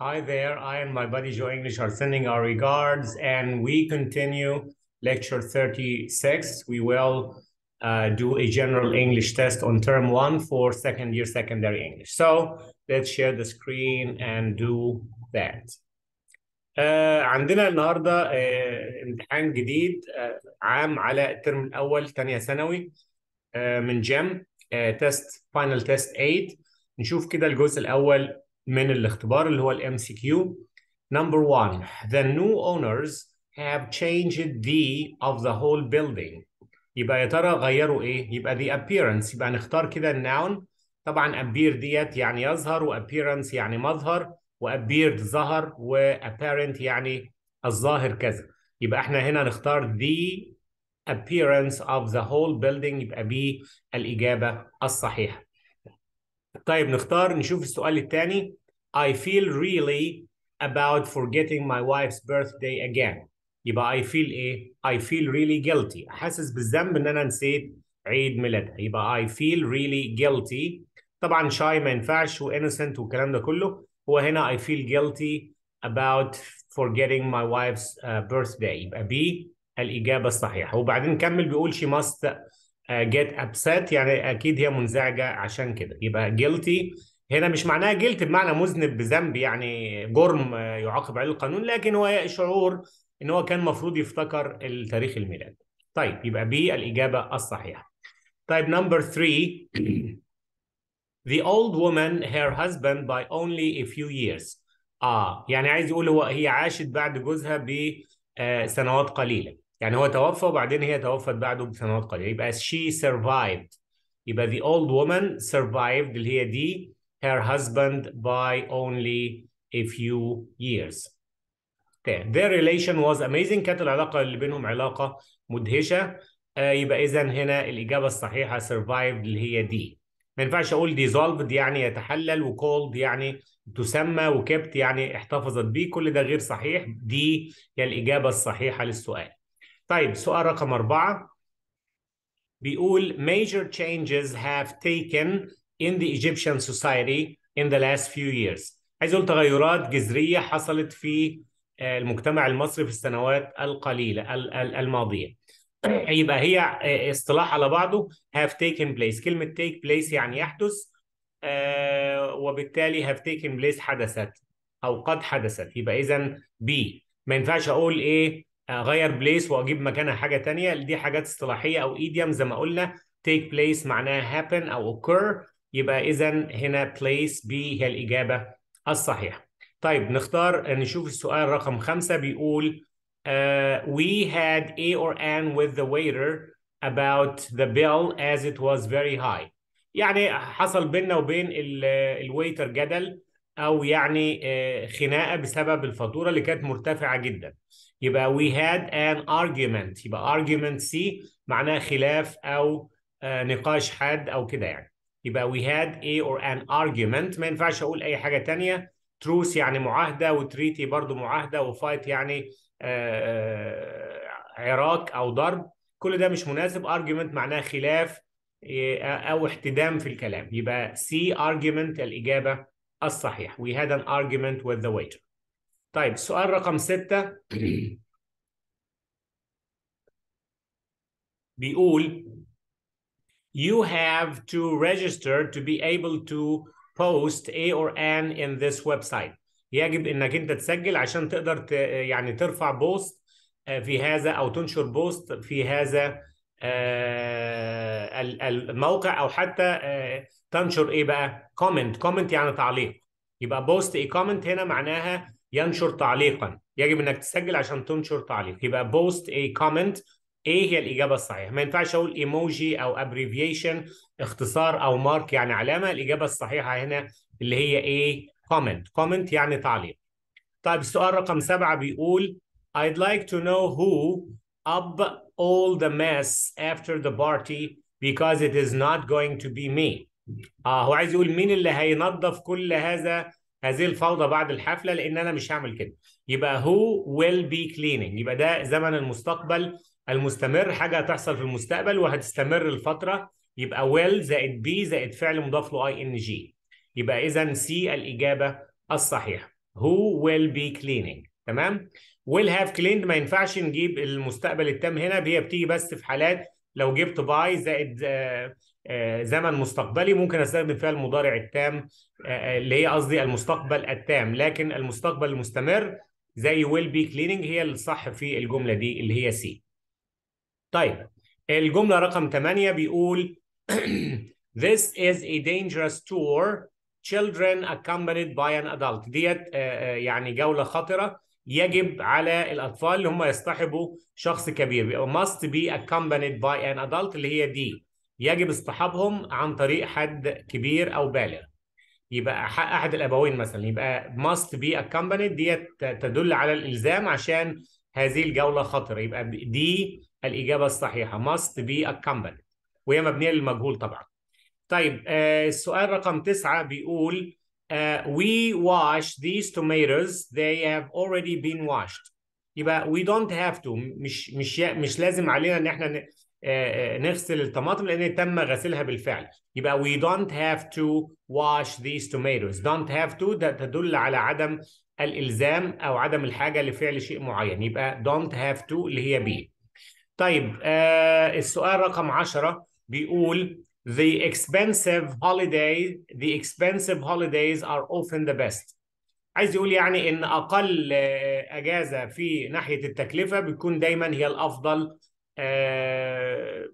Hi there. I and my buddy Joe English are sending our regards, and we continue lecture 36. We will uh, do a general English test on term one for second year secondary English. So let's share the screen and do that. Uh, عندنا النهاردة uh, امتحان جديد عام على الترم الاول تانية ثانوي uh, من جيم تيست فاينل تيست 8 نشوف كده الجزء الاول من الاختبار اللي هو الام سي كيو نمبر 1 the new owners have changed the of the whole building يبقى يا ترى غيروا ايه يبقى the appearance يبقى نختار كده الناون طبعا appear ديت يعني يظهر و appearance يعني مظهر و appeared ظهر و apparent يعني الظاهر كذا يبقى احنا هنا نختار the appearance of the whole building يبقى بي الإجابة الصحيحة طيب نختار نشوف السؤال الثاني I feel really about forgetting my wife's birthday again يبقى I feel ايه؟ I feel really guilty حاسس بالذنب ان انا نسيت عيد ميلادها يبقى I feel really guilty طبعا شاي ما ينفعش وانوسنت والكلام ده كله هو هنا I feel guilty about forgetting my wife's uh, birthday يبقى B الإجابة الصحيحة وبعدين كمل بيقول she must آه، get upset يعني اكيد هي منزعجه عشان كده يبقى guilty هنا مش معناها جلت بمعنى مذنب بذنب يعني جرم آه، يعاقب عليه القانون لكن هو شعور ان هو كان المفروض يفتكر التاريخ الميلاد طيب يبقى بي الاجابه الصحيحه طيب نمبر 3 The old woman her husband by only a few years. اه يعني عايز يقول هو هي عاشت بعد جوزها بسنوات آه، قليله. يعني هو توفى وبعدين هي توفت بعده بسنوات قليله يبقى she survived يبقى the old woman survived اللي هي دي her husband by only a few years. Their relation was amazing كانت العلاقة اللي بينهم علاقة مدهشة آه يبقى إذا هنا الإجابة الصحيحة survived اللي هي دي. ما ينفعش أقول dissolved يعني يتحلل وcold يعني تسمى وكبت يعني احتفظت بيه كل ده غير صحيح دي هي الإجابة الصحيحة للسؤال. طيب سؤال رقم أربعة بيقول major changes have taken in the Egyptian society in the last few years عايز أقول تغيرات جذرية حصلت في آه، المجتمع المصري في السنوات القليلة الماضية يبقى هي آه، اصطلاح على بعضه have taken place كلمة take place يعني يحدث آه، وبالتالي have taken place حدثت أو قد حدثت يبقى إذا B ما ينفعش أقول إيه اغير بليس واجيب مكانها حاجه تانية دي حاجات اصطلاحيه او ايديم زي ما قلنا take place معناها happen او occur يبقى اذا هنا place بي هي الاجابه الصحيحه طيب نختار نشوف السؤال رقم خمسة بيقول uh, we had a or an with the waiter about the bill as it was very high يعني حصل بيننا وبين الويتر جدل او يعني آه، خناقه بسبب الفاتوره اللي كانت مرتفعه جدا يبقى we had an argument يبقى argument C معناه خلاف او آه، نقاش حاد او كده يعني يبقى we had a or an argument ما ينفعش اقول اي حاجه تانية تروس يعني معاهده وتريتي برضو معاهده وفايت يعني آه، عراك او ضرب كل ده مش مناسب argument معناه خلاف او احتدام في الكلام يبقى C argument الاجابه الصحيح we had an argument with the waiter طيب سؤال رقم ستة بيقول you have to register to be able to post a or an in this website يجب انك انت تسجل عشان تقدر ت... يعني ترفع بوست آه، في هذا او تنشر بوست في هذا آه، الموقع او حتى آه، تنشر ايه بقى كومنت كومنت يعني تعليق يبقى بوست اي كومنت هنا معناها ينشر تعليقا يجب انك تسجل عشان تنشر تعليق يبقى بوست اي كومنت ايه هي الاجابه الصحيحه ما ينفعش اقول ايموجي او ابريفيشن اختصار او مارك يعني علامه الاجابه الصحيحه هنا اللي هي ايه كومنت كومنت يعني تعليق طيب السؤال رقم سبعة بيقول I'd like to know who up all the mess after the party because it is not going to be me اه هو عايز يقول مين اللي هينظف كل هذا هذه الفوضى بعد الحفله لان انا مش هعمل كده يبقى هو will be cleaning يبقى ده زمن المستقبل المستمر حاجه هتحصل في المستقبل وهتستمر الفتره يبقى will زائد be زائد فعل مضاف له اي ان جي يبقى اذا سي الاجابه الصحيحه who will be cleaning تمام ويل هاف كليند ما ينفعش نجيب المستقبل التام هنا هي بتيجي بس في حالات لو جبت باي زائد آه، آه، زمن مستقبلي ممكن استخدم فيها المضارع التام آه، اللي هي قصدي المستقبل التام لكن المستقبل المستمر زي ويل بي كليننج هي الصح في الجمله دي اللي هي سي طيب الجمله رقم 8 بيقول This is a dangerous tour children accompanied by an adult ديت يعني جولة خطرة يجب على الاطفال اللي هم يصطحبوا شخص كبير يبقى must be accompanied by an adult اللي هي دي يجب اصطحابهم عن طريق حد كبير او بالغ يبقى حق احد الابوين مثلا يبقى must be accompanied ديت تدل على الالزام عشان هذه الجوله خطره يبقى دي الاجابه الصحيحه must be accompanied وهي مبنيه للمجهول طبعا طيب آه، السؤال رقم تسعة بيقول Uh, we wash these tomatoes they have already been washed يبقى we don't have to مش مش مش لازم علينا ان احنا آه، آه، نغسل الطماطم لان تم غسلها بالفعل يبقى we don't have to wash these tomatoes don't have to ده تدل على عدم الالزام او عدم الحاجه لفعل شيء معين يبقى don't have to اللي هي be طيب آه السؤال رقم 10 بيقول the expensive holiday the expensive holidays are often the best عايز يقول يعني ان اقل آه، اجازه في ناحيه التكلفه بتكون دايما هي الافضل آه،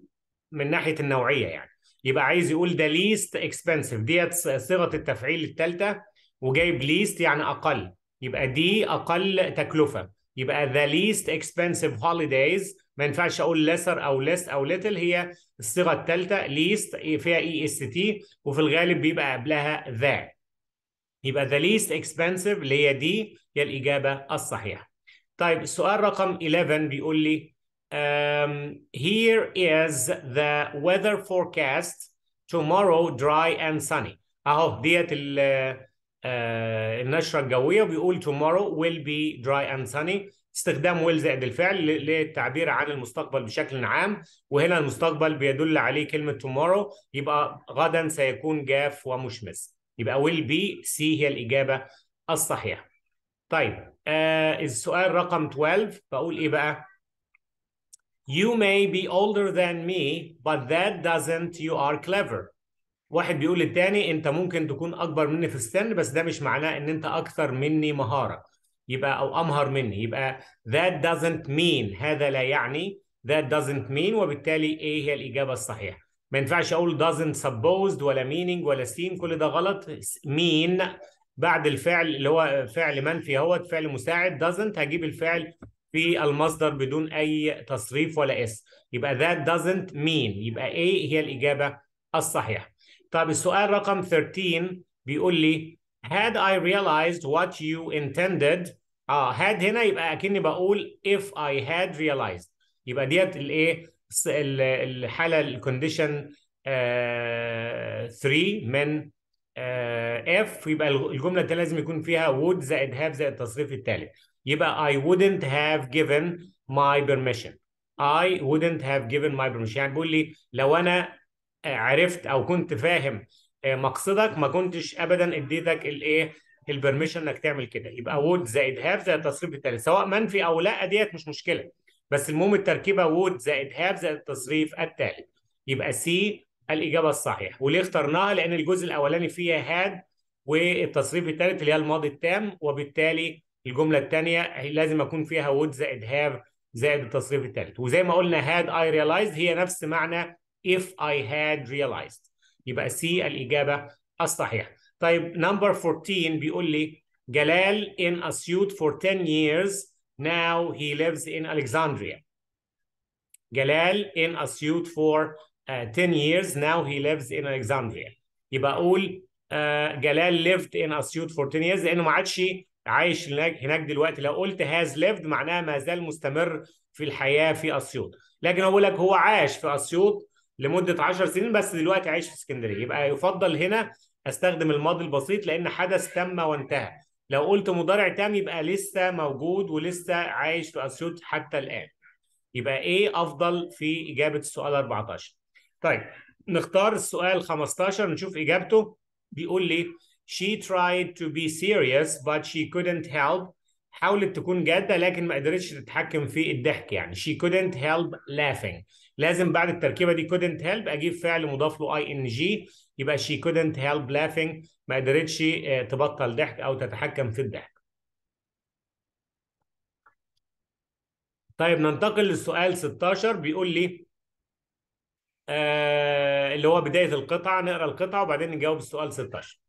من ناحيه النوعيه يعني يبقى عايز يقول the least expensive ديت صيغه التفعيل الثالثه وجايب least يعني اقل يبقى دي اقل تكلفه يبقى the least expensive holidays ما ينفعش اقول lesser او لس او little هي الصيغه الثالثه least فيها اي اس تي وفي الغالب بيبقى قبلها ذا يبقى the least expensive اللي هي دي هي الاجابه الصحيحه طيب السؤال رقم 11 بيقول لي um, here is the weather forecast tomorrow dry and sunny اهو ديت آه، النشره الجويه وبيقول tomorrow will be dry and sunny استخدام ويل زائد الفعل للتعبير عن المستقبل بشكل عام وهنا المستقبل بيدل عليه كلمه tomorrow يبقى غدا سيكون جاف ومشمس يبقى ويل بي سي هي الاجابه الصحيحه طيب آه السؤال رقم 12 بقول ايه بقى You may be older than me but that doesn't you are clever واحد بيقول للتاني انت ممكن تكون اكبر مني في السن بس ده مش معناه ان انت اكثر مني مهاره يبقى او امهر منه يبقى that doesn't mean هذا لا يعني that doesn't mean وبالتالي ايه هي الاجابه الصحيحه ما ينفعش اقول doesn't supposed ولا meaning ولا seen كل ده غلط mean بعد الفعل اللي هو فعل منفي اهوت فعل مساعد doesn't هجيب الفعل في المصدر بدون اي تصريف ولا اس يبقى that doesn't mean يبقى ايه هي الاجابه الصحيحه طب السؤال رقم 13 بيقول لي had I realized what you intended اه had هنا يبقى اكني بقول if I had realized يبقى ديت الايه الحاله الكونديشن 3 آه، من اف آه، يبقى الجمله التاليه لازم يكون فيها would زائد have زائد التصريف الثالث يبقى I wouldn't have given my permission I wouldn't have given my permission يعني بيقول لي لو انا عرفت او كنت فاهم آه، مقصدك ما كنتش ابدا اديتك الايه البرميشن انك تعمل كده يبقى وود زائد هاف زائد التصريف التالي سواء منفي او لا ديت مش مشكله بس المهم التركيبه وود زائد هاف زائد التصريف التالي يبقى سي الاجابه الصحيحه وليه اخترناها لان الجزء الاولاني فيها هاد والتصريف الثالث اللي هي الماضي التام وبالتالي الجمله الثانيه لازم اكون فيها وود زائد هاف زائد التصريف الثالث وزي ما قلنا هاد اي ريلايزد هي نفس معنى if I had realized يبقى سي الإجابة الصحيحة طيب نمبر 14 بيقول لي جلال in a suit for 10 years now he lives in Alexandria جلال in a suit for uh, آه، 10 years now he lives in Alexandria يبقى أقول uh, جلال lived in a suit for 10 years لأنه ما عادش عايش هناك دلوقتي لو قلت has lived معناها ما زال مستمر في الحياة في أسيوط لكن أقول لك هو عاش في أسيوط لمده 10 سنين بس دلوقتي عايش في اسكندريه يبقى يفضل هنا استخدم الماضي البسيط لان حدث تم وانتهى لو قلت مضارع تام يبقى لسه موجود ولسه عايش في اسيوط حتى الان يبقى ايه افضل في اجابه السؤال 14 طيب نختار السؤال 15 نشوف اجابته بيقول لي she tried to be serious but she couldn't help حاولت تكون جاده لكن ما قدرتش تتحكم في الضحك يعني she couldn't help laughing لازم بعد التركيبه دي couldn't help اجيب فعل مضاف له اي ان جي يبقى she couldn't help laughing ما قدرتش آه، تبطل ضحك او تتحكم في الضحك. طيب ننتقل للسؤال 16 بيقول لي آه اللي هو بدايه القطعه نقرا القطعه وبعدين نجاوب السؤال 16.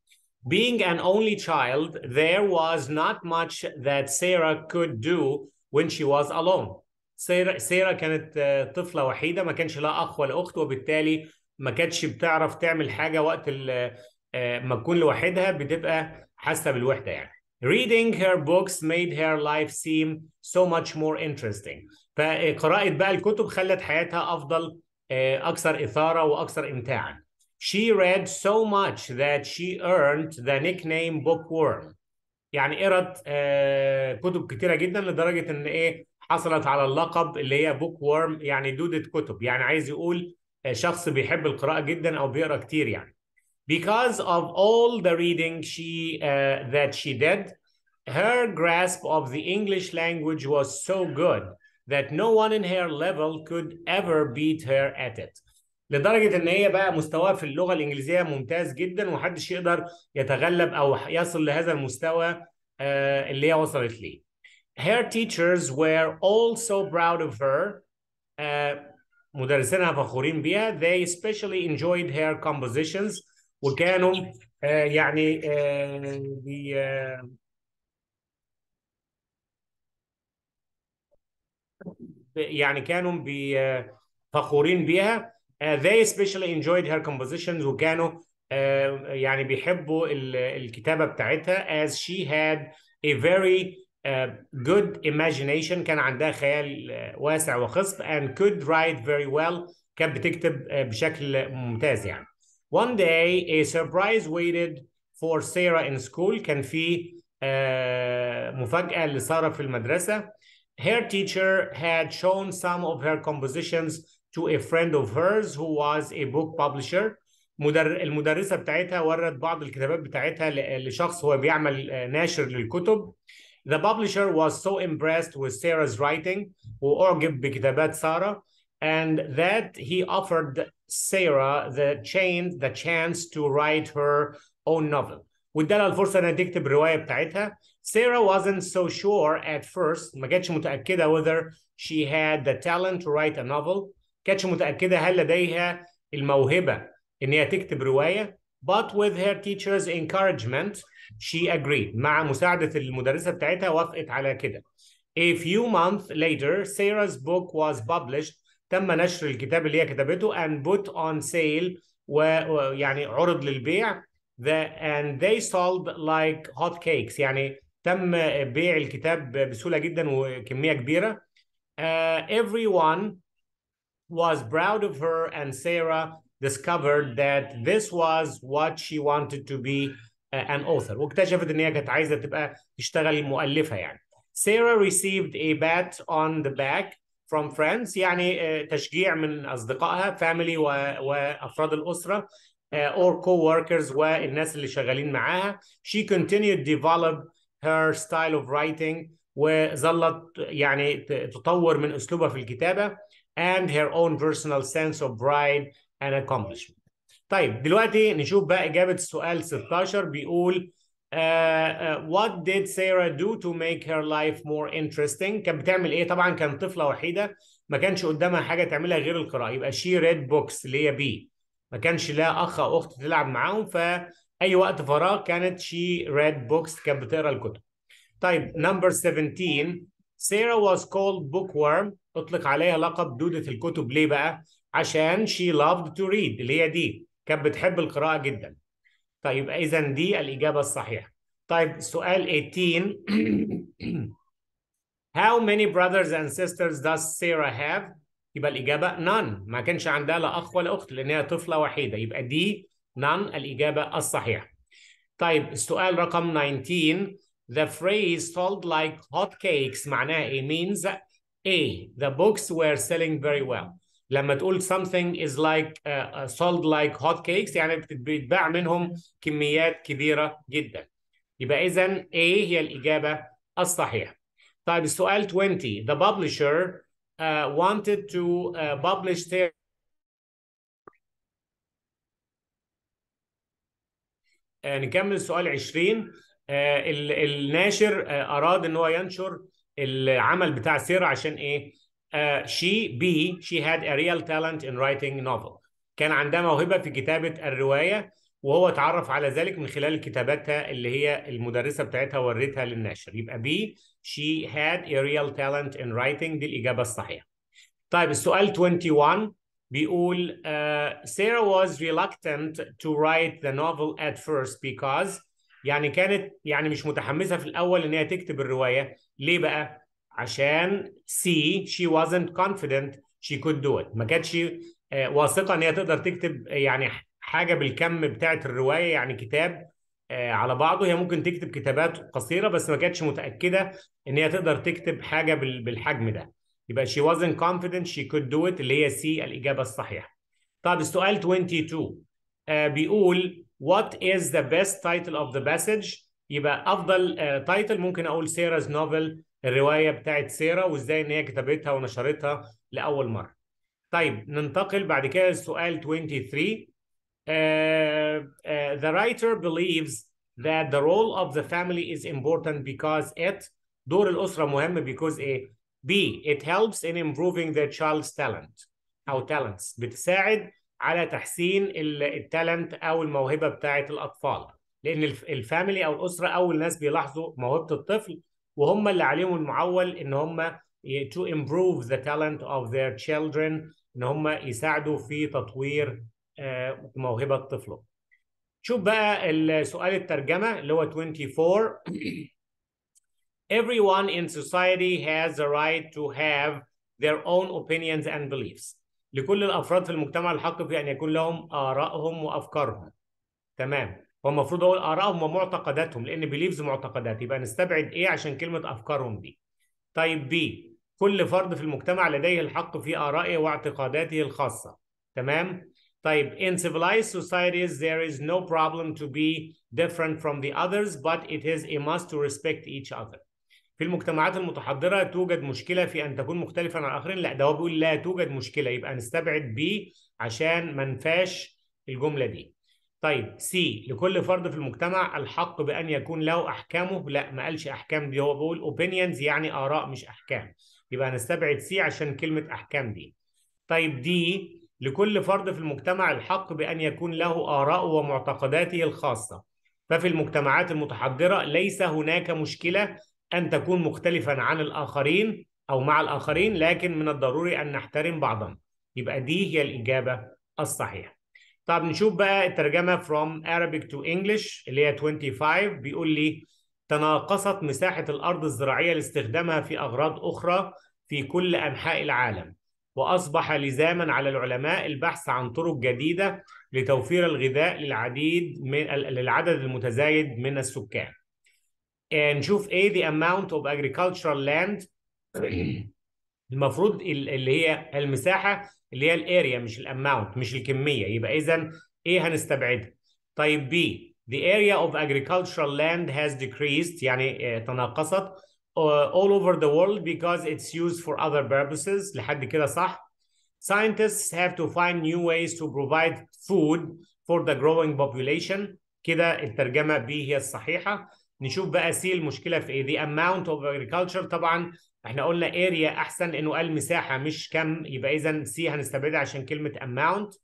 Being an only child, there was not much that Sarah could do when she was alone. سيرا سيره كانت آه، طفله وحيده ما كانش لها اخ ولا اخت وبالتالي ما كانتش بتعرف تعمل حاجه وقت آه، ما تكون لوحدها بتبقى حاسه بالوحده يعني reading her books made her life seem so much more interesting فقراءه بقى الكتب خلت حياتها افضل آه، اكثر اثاره واكثر امتاعا she read so much that she earned the nickname bookworm يعني قرت كتب كتيره جدا لدرجه ان ايه حصلت على اللقب اللي هي بوك وورم يعني دودة كتب يعني عايز يقول آه، شخص بيحب القراءة جدا أو بيقرأ كتير يعني Because of all the reading she uh, that she did, her grasp of the English language was so good that no one in her level could ever beat her at it. لدرجة إن هي بقى مستوى في اللغة الإنجليزية ممتاز جدا ومحدش يقدر يتغلب أو يصل لهذا المستوى آه، اللي هي وصلت ليه. her teachers were all so proud of her. uh, They especially enjoyed her compositions uh, uh, uh, uh, they especially enjoyed her compositions uh, as she had a very good imagination كان عندها خيال واسع وخصب and could write very well كانت بتكتب بشكل ممتاز يعني. One day a surprise waited for Sarah in school كان في مفاجأة لسارة في المدرسة. Her teacher had shown some of her compositions to a friend of hers who was a book publisher. المدرسة بتاعتها ورت بعض الكتابات بتاعتها لشخص هو بيعمل ناشر للكتب. The publisher was so impressed with Sarah's writing, and that he offered Sarah the chain, the chance to write her own novel. وادالها الفرصه انها تكتب الروايه بتاعتها. Sarah wasn't so sure at first whether she had the talent to write a novel. But with her teacher's encouragement she agreed مع مساعدة المدرسة بتاعتها وافقت على كده A few months later Sarah's book was published تم نشر الكتاب اللي هي كتبته and put on sale ويعني عرض للبيع the, and they sold like hot cakes يعني تم بيع الكتاب بسهولة جدا وكمية كبيرة uh, everyone was proud of her and Sarah discovered that this was what she wanted to be an author واكتشفت ان هي كانت عايزه تبقى تشتغل مؤلفه يعني Sarah received a bat on the back from friends يعني تشجيع من اصدقائها family و... وافراد الاسره or co-workers والناس اللي شغالين معاها she continued to develop her style of writing وظلت يعني تطور من اسلوبها في الكتابه and her own personal sense of pride and accomplishment طيب دلوقتي نشوف بقى إجابة السؤال 16 بيقول uh, uh, What did Sarah do to make her life more interesting؟ كانت بتعمل إيه؟ طبعا كانت طفلة وحيدة ما كانش قدامها حاجة تعملها غير القراءة يبقى she read books اللي هي بي ما كانش لا أخ أو أخت تلعب معاهم فأي وقت فراغ كانت she read books كانت بتقرا الكتب. طيب نمبر 17 Sarah was called bookworm أطلق عليها لقب دودة الكتب ليه بقى؟ عشان she loved to read اللي هي دي كانت بتحب القراءه جدا طيب اذا دي الاجابه الصحيحه طيب سؤال 18 How many brothers and sisters does Sarah have? يبقى الإجابة none ما كانش عندها لا أخ ولا أخت لأن هي طفلة وحيدة يبقى دي none الإجابة الصحيحة. طيب السؤال رقم 19 The phrase sold like hot cakes معناها إيه؟ means A the books were selling very well. لما تقول something is like uh, uh sold like hot cakes يعني بيتباع منهم كميات كبيرة جدا يبقى إذا A هي الإجابة الصحيحة طيب السؤال 20 the publisher uh, wanted to uh, publish their آه، نكمل السؤال 20 آه، الناشر آه، أراد إن هو ينشر العمل بتاع سيرة عشان إيه؟ Uh, she B she had a real talent in writing novel كان عندها موهبة في كتابة الرواية وهو اتعرف على ذلك من خلال كتاباتها اللي هي المدرسة بتاعتها ورتها للناشر يبقى B she had a real talent in writing دي الإجابة الصحيحة طيب السؤال 21 بيقول uh, Sarah was reluctant to write the novel at first because يعني كانت يعني مش متحمسة في الأول إن هي تكتب الرواية ليه بقى؟ عشان سي شي wasn't confident she could do it ما كانتش آه، واثقه ان هي تقدر تكتب آه، يعني حاجه بالكم بتاعت الروايه يعني كتاب آه، على بعضه هي ممكن تكتب كتابات قصيره بس ما كانتش متاكده ان هي تقدر تكتب حاجه بالحجم ده يبقى she wasn't confident she could do it اللي هي سي الاجابه الصحيحه طب السؤال 22 بيقول what is the best title of the passage يبقى افضل تايتل ممكن اقول سيراز نوفل الروايه بتاعت سيره وازاي ان هي كتبتها ونشرتها لاول مره. طيب ننتقل بعد كده لسؤال 23 Uh, uh, the writer believes that the role of the family is important because it دور الأسرة مهم because ايه؟ B it helps in improving the child's talent أو talents بتساعد على تحسين التالنت أو الموهبة بتاعة الأطفال لأن الفاميلي أو الأسرة أول ناس بيلاحظوا موهبة الطفل وهم اللي عليهم المعول ان هم to improve the talent of their children ان هم يساعدوا في تطوير آه، موهبه طفله شوف بقى السؤال الترجمه اللي هو 24 Everyone in society has the right to have their own opinions and beliefs. لكل الافراد في المجتمع الحق في ان يكون لهم ارائهم وافكارهم. تمام. هو المفروض اقول ارائهم ومعتقداتهم لان بيليفز معتقدات يبقى نستبعد ايه عشان كلمه افكارهم دي طيب بي كل فرد في المجتمع لديه الحق في ارائه واعتقاداته الخاصه تمام طيب in civilized societies there is no problem to be different from the others but it is a must to respect each other في المجتمعات المتحضره توجد مشكله في ان تكون مختلفا عن الاخرين لا ده هو بيقول لا توجد مشكله يبقى نستبعد بي عشان ما نفاش الجمله دي طيب سي لكل فرد في المجتمع الحق بان يكون له احكامه لا ما قالش احكام دي هو بيقول اوبينيونز يعني اراء مش احكام يبقى هنستبعد سي عشان كلمه احكام دي طيب دي لكل فرد في المجتمع الحق بان يكون له اراء ومعتقداته الخاصه ففي المجتمعات المتحضره ليس هناك مشكله ان تكون مختلفا عن الاخرين او مع الاخرين لكن من الضروري ان نحترم بعضنا يبقى دي هي الاجابه الصحيحه طب نشوف بقى الترجمة from Arabic to English اللي هي 25 بيقول لي تناقصت مساحة الأرض الزراعية لاستخدامها في أغراض أخرى في كل أنحاء العالم وأصبح لزاما على العلماء البحث عن طرق جديدة لتوفير الغذاء للعديد من للعدد المتزايد من السكان. آه، نشوف ايه the amount of agricultural land المفروض اللي هي المساحة اللي هي الاريا مش الاماونت مش الكميه يبقى اذا ايه هنستبعدها طيب بي the area of agricultural land has decreased يعني تناقصت uh, all over the world because it's used for other purposes لحد كده صح scientists have to find new ways to provide food for the growing population كده الترجمه بي هي الصحيحه نشوف بقى سي المشكله في ايه the amount of agriculture طبعا احنا قلنا اريا احسن لانه قال مساحه مش كم يبقى اذا سي هنستبعدها عشان كلمه amount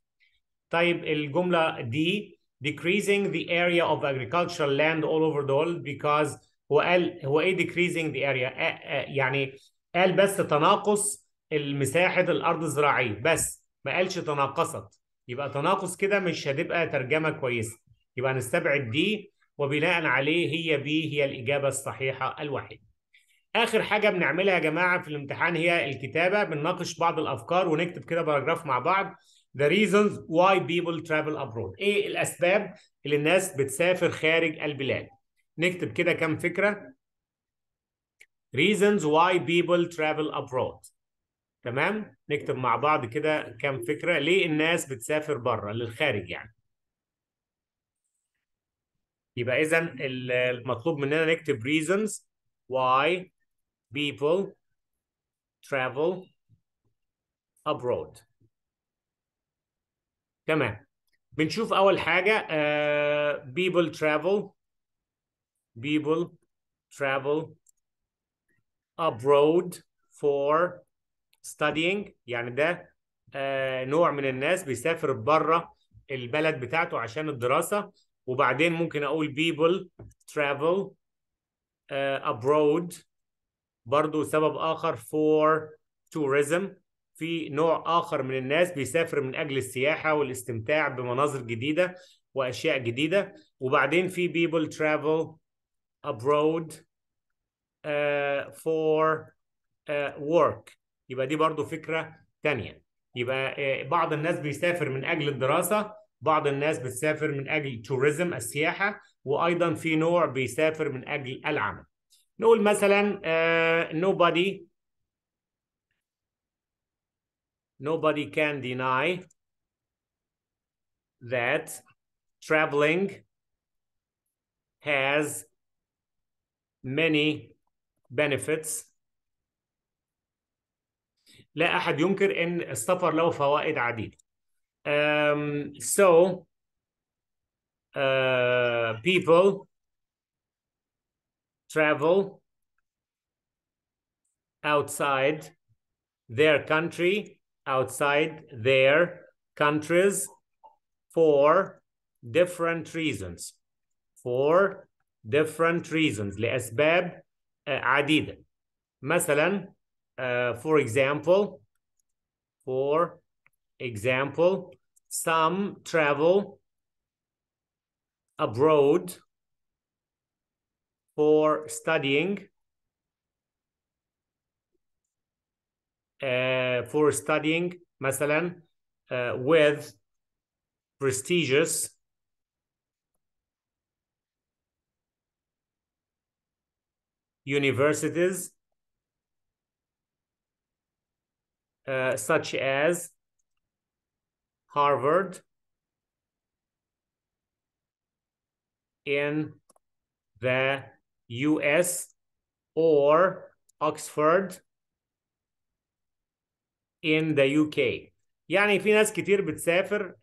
طيب الجمله دي decreasing the area of agricultural land all over the world because هو قال هو ايه decreasing the area يعني قال بس تناقص المساحه الارض الزراعيه بس ما قالش تناقصت يبقى تناقص كده مش هتبقى ترجمه كويسه يبقى هنستبعد دي وبناء عليه هي بي هي الاجابه الصحيحه الوحيده اخر حاجه بنعملها يا جماعه في الامتحان هي الكتابه بنناقش بعض الافكار ونكتب كده باراجراف مع بعض The reasons why people travel abroad ايه الاسباب اللي الناس بتسافر خارج البلاد نكتب كده كام فكره reasons why people travel abroad تمام نكتب مع بعض كده كام فكره ليه الناس بتسافر بره للخارج يعني يبقى اذا المطلوب مننا نكتب reasons why people travel abroad تمام بنشوف اول حاجه uh, people travel people travel abroad for studying يعني ده uh, نوع من الناس بيسافر بره البلد بتاعته عشان الدراسه وبعدين ممكن اقول people travel uh, abroad برضو سبب اخر for tourism في نوع اخر من الناس بيسافر من اجل السياحه والاستمتاع بمناظر جديده واشياء جديده وبعدين في people travel abroad uh, for uh, work يبقى دي برضو فكره تانية يبقى uh, بعض الناس بيسافر من اجل الدراسه بعض الناس بتسافر من اجل tourism السياحه وايضا في نوع بيسافر من اجل العمل نقول مثلا uh, nobody nobody can deny that traveling has many benefits لا احد ينكر ان السفر له فوائد عديده um, so uh, people travel outside their country, outside their countries for different reasons. For different reasons لأسباب عديدة. مثلا uh, for example for example some travel abroad for studying uh, for studying مثلا uh, with prestigious universities uh, such as Harvard in the US or Oxford in the UK يعني في ناس كتير بتسافر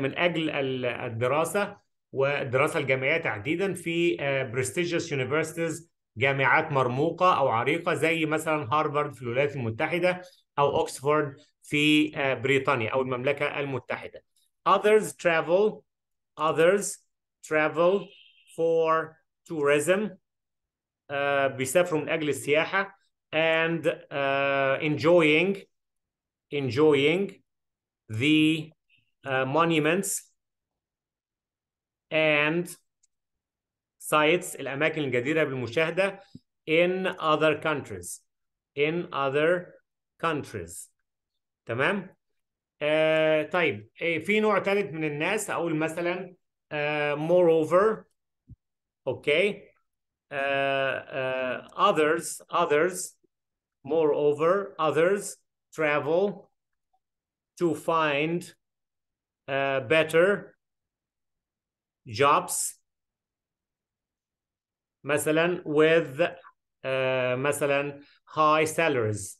من أجل الدراسة والدراسة الجامعية تحديدا في آه، prestigious universities جامعات مرموقة أو عريقة زي مثلا هارفارد في الولايات المتحدة أو أوكسفورد في آه، بريطانيا أو المملكة المتحدة others travel others travel for tourism بيسافروا من اجل السياحه and uh, enjoying enjoying the uh, monuments and sites الاماكن الجديره بالمشاهده in other countries in other countries تمام آه uh, طيب في نوع ثالث من الناس اقول مثلا آه moreover اوكي okay. Uh, uh, others, others, moreover, others travel to find uh, better jobs مثلا with uh, مثلا high salaries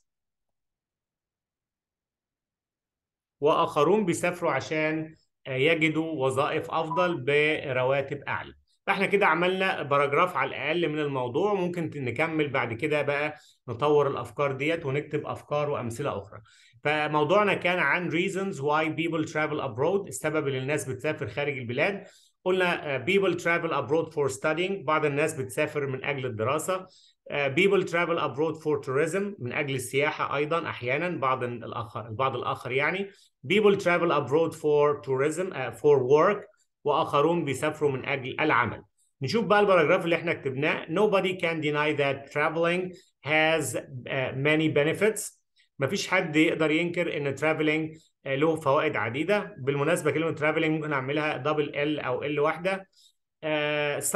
وآخرون بيسافروا عشان يجدوا وظائف أفضل برواتب أعلى فاحنا كده عملنا باراجراف على الاقل من الموضوع ممكن نكمل بعد كده بقى نطور الافكار ديت ونكتب افكار وامثله اخرى فموضوعنا كان عن reasons why people travel abroad السبب اللي الناس بتسافر خارج البلاد قلنا آه، people travel abroad for studying بعض الناس بتسافر من اجل الدراسه آه، people travel abroad for tourism من اجل السياحه ايضا احيانا بعض الاخر البعض الاخر يعني people travel abroad for tourism uh, for work واخرون بيسافروا من اجل العمل نشوف بقى الباراجراف اللي احنا كتبناه nobody can deny that traveling has many benefits مفيش حد يقدر ينكر ان traveling له فوائد عديده بالمناسبه كلمه traveling ممكن اعملها دبل ال او ال واحده Uh,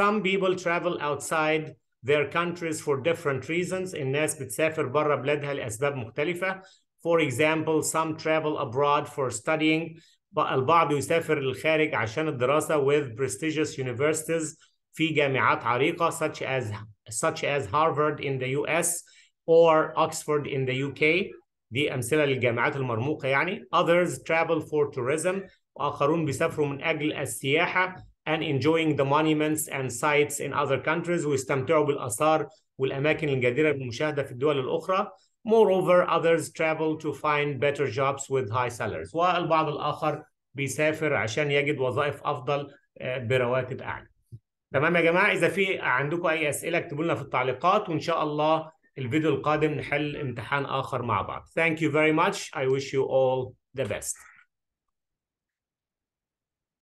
some people travel outside their countries for different reasons. الناس بتسافر بره بلادها لأسباب مختلفة. For example, some travel abroad for studying البعض يسافر للخارج عشان الدراسة with prestigious universities في جامعات عريقة such as such as Harvard in the US or Oxford in the UK دي أمثلة للجامعات المرموقة يعني others travel for tourism وآخرون بيسافروا من أجل السياحة and enjoying the monuments and sites in other countries ويستمتعوا بالآثار والأماكن الجديرة بالمشاهدة في الدول الأخرى Moreover, others travel to find better jobs with high salaries. والبعض الآخر بيسافر عشان يجد وظائف أفضل آه، برواتب أعلى. تمام يا جماعة إذا في عندكم أي أسئلة اكتبوا لنا في التعليقات وإن شاء الله الفيديو القادم نحل امتحان آخر مع بعض. Thank you very much. I wish you all the best.